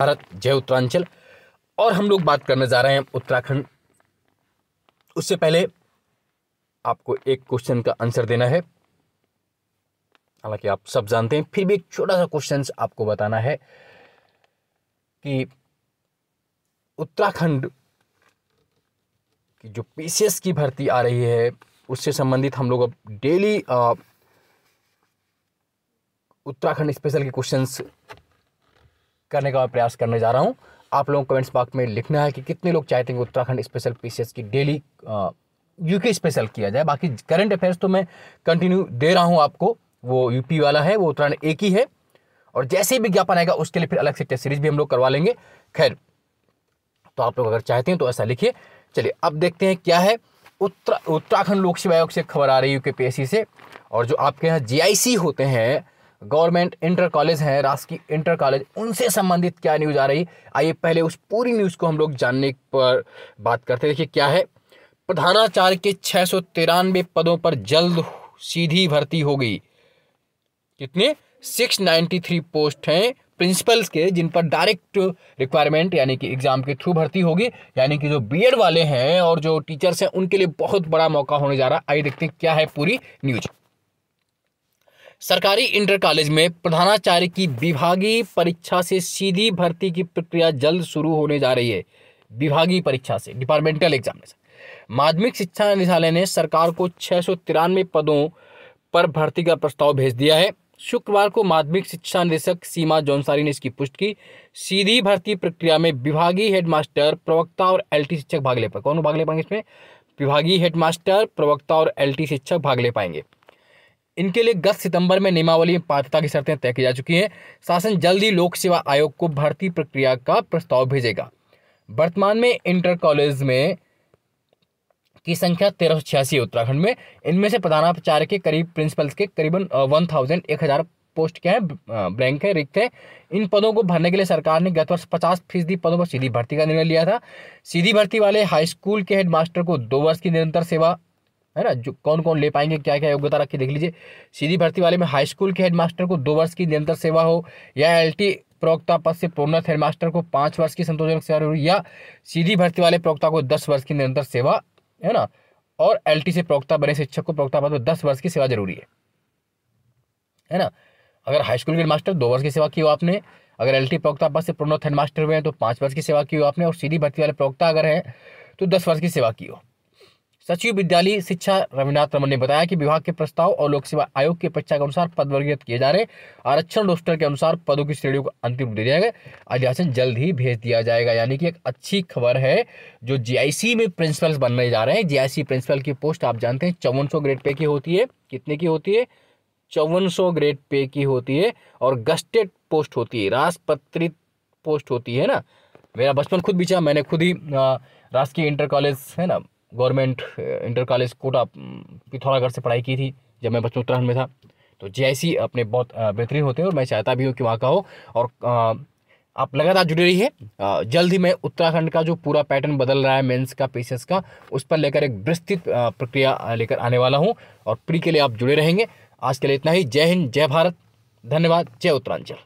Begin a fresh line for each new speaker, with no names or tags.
भारत जय उत्तरांचल और हम लोग बात करने जा रहे हैं उत्तराखंड उससे पहले आपको एक क्वेश्चन का आंसर देना है हालांकि आप सब जानते हैं फिर भी एक छोटा सा क्वेश्चन आपको बताना है कि उत्तराखंड की जो पीसीएस की भर्ती आ रही है उससे संबंधित हम लोग अब डेली उत्तराखंड स्पेशल के क्वेश्चंस करने का मैं प्रयास करने जा रहा हूँ आप लोगों को कमेंट्स बॉक्स में लिखना है कि कितने लोग चाहते हैं उत्तराखंड स्पेशल पीसीएस की डेली यूके स्पेशल किया जाए बाकी करंट अफेयर्स तो मैं कंटिन्यू दे रहा हूँ आपको वो यूपी वाला है वो उत्तराखंड एक ही है और जैसे ही विज्ञापन आएगा उसके लिए फिर अलग से टेस्ट सीरीज भी हम लोग करवा लेंगे खैर तो आप लोग अगर चाहते हैं तो ऐसा लिखिए चलिए अब देखते हैं क्या है उत्तरा उत्तराखंड लोक सेवा आयोग से खबर आ रही है यूके पीएससी से और जो आपके यहाँ जी होते हैं गवर्नमेंट इंटर कॉलेज हैं राजकीय इंटर कॉलेज उनसे संबंधित क्या न्यूज़ आ रही आइए पहले उस पूरी न्यूज़ को हम लोग जानने पर बात करते देखिए क्या है प्रधानाचार्य के छः सौ तिरानवे पदों पर जल्द सीधी भर्ती हो गई कितने सिक्स नाइन्टी थ्री पोस्ट हैं प्रिंसिपल्स के जिन पर डायरेक्ट रिक्वायरमेंट यानी कि एग्ज़ाम के थ्रू भर्ती होगी यानी कि जो बीएड वाले हैं और जो टीचर्स हैं उनके लिए बहुत बड़ा मौका होने जा रहा है आइए देखते हैं क्या है पूरी न्यूज़ सरकारी इंटर कॉलेज में प्रधानाचार्य की विभागीय परीक्षा से सीधी भर्ती की प्रक्रिया जल्द शुरू होने जा रही है विभागीय परीक्षा से डिपार्टमेंटल एग्जामिनेशन माध्यमिक शिक्षा निदेशालय ने सरकार को छः पदों पर भर्ती का प्रस्ताव भेज दिया है शुक्रवार को माध्यमिक शिक्षा निदेशक सीमा जौनसारी ने इसकी पुष्टि की सीधी भर्ती प्रक्रिया में विभागीय हेडमास्टर प्रवक्ता और एलटी शिक्षक भाग ले पाए कौन भाग ले पाएंगे इसमें विभागीय हेडमास्टर प्रवक्ता और एलटी शिक्षक भाग ले पाएंगे इनके लिए गत सितंबर में नियमावली में पात्रता की शर्तें तय की जा चुकी हैं शासन जल्द ही लोक सेवा आयोग को भर्ती प्रक्रिया का प्रस्ताव भेजेगा वर्तमान में इंटर कॉलेज में की संख्या तेरह सौ छियासी है उत्तराखंड में इनमें से प्रधानाचार्य के करीब प्रिंसिपल्स के करीबन वन थाउजेंड एक हज़ार पोस्ट क्या है ब्लैंक है रिक्त है इन पदों को भरने के लिए सरकार ने गत वर्ष पचास फीसदी पदों पर सीधी भर्ती का निर्णय लिया था सीधी भर्ती वाले हाई स्कूल के हेडमास्टर को दो वर्ष की निरंतर सेवा है ना जो कौन कौन ले पाएंगे क्या क्या योग्यता रखी देख लीजिए सीधी भर्ती वाले में हाई स्कूल के हेडमास्टर को दो वर्ष की निरंतर सेवा हो या एल प्रवक्ता पद से प्रोन्नत हेडमास्टर को पाँच वर्ष की संतोषजनक सेवा हो या सीधी भर्ती वाले प्रवक्ता को दस वर्ष की निरंतर सेवा है ना और एल से प्रवक्ता बने शिक्षक को प्रवक्ता पद में दस वर्ष की सेवा जरूरी है है ना अगर हाई स्कूल के हेडमास्टर दो वर्ष की सेवा की हो आपने अगर एल प्रवक्ता पद से प्रोन्नत हेडमास्टर हुए हैं तो पाँच वर्ष की सेवा की हो आपने और सीधी भर्ती वाले प्रवक्ता अगर हैं तो दस वर्ष की सेवा की हो सचिव विद्यालय शिक्षा रविनाथ रमन ने बताया कि विभाग के प्रस्ताव और लोक सेवा आयोग की परीक्षा के अनुसार पद वर्गीत किए जा रहे आरक्षण रोस्टर के अनुसार पदों की श्रेणियों को अंतिम रूप दे दिया गया अध्यासन जल्द ही भेज दिया जाएगा यानी कि एक अच्छी खबर है जो जी में प्रिंसिपल बनने जा रहे हैं जी प्रिंसिपल की पोस्ट आप जानते हैं चौवन ग्रेड पे की होती है कितने की होती है चौवन ग्रेड पे की होती है और गस्टेड पोस्ट होती है राजपत्रित पोस्ट होती है ना मेरा बचपन खुद बिछा मैंने खुद ही राजकीय इंटर कॉलेज है ना government inter college Kota Pithoragarh से पढ़ाई की थी जब मैं बच्चों उत्तराखंड में था तो जे अपने बहुत बेहतरीन होते हैं और मैं चाहता भी हूँ कि वहाँ का हो और आप लगातार जुड़े रहिए जल्द ही मैं उत्तराखंड का जो पूरा पैटर्न बदल रहा है मेंस का पीसीएस का उस पर लेकर एक विस्तृत प्रक्रिया लेकर आने वाला हूँ और प्री के लिए आप जुड़े रहेंगे आज के लिए इतना ही जय हिंद जय भारत धन्यवाद जय उत्तरांचल